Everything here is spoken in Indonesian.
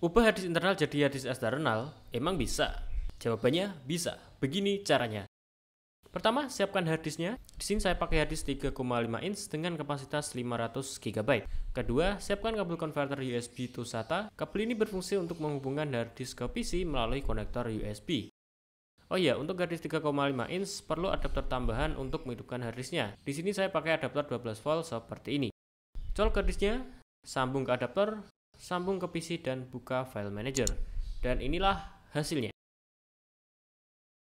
Ubah hadis internal jadi hadis eksternal, emang bisa? Jawabannya bisa. Begini caranya. Pertama, siapkan hardisknya Di sini saya pakai hadis 3,5 inch dengan kapasitas 500 GB. Kedua, siapkan kabel konverter USB to SATA. Kabel ini berfungsi untuk menghubungkan hardisk ke PC melalui konektor USB. Oh iya, untuk harddisk 3,5 inch perlu adaptor tambahan untuk menghidupkan hardisknya Di sini saya pakai adaptor 12 volt seperti ini. Colok hardisknya sambung ke adaptor, sambung ke PC dan buka file manager. Dan inilah hasilnya.